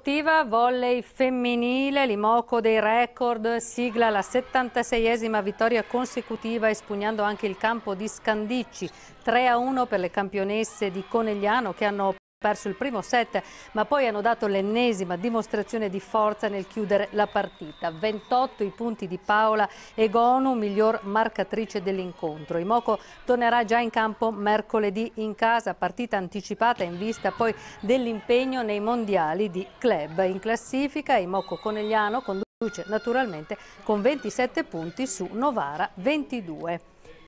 sportiva, volley femminile, l'Imoco dei record, sigla la 76esima vittoria consecutiva espugnando anche il campo di Scandicci, 3 a 1 per le campionesse di Conegliano che hanno perso il primo set ma poi hanno dato l'ennesima dimostrazione di forza nel chiudere la partita 28 i punti di Paola e Gonu miglior marcatrice dell'incontro Imoco tornerà già in campo mercoledì in casa partita anticipata in vista poi dell'impegno nei mondiali di club in classifica Imoco Conegliano conduce naturalmente con 27 punti su Novara 22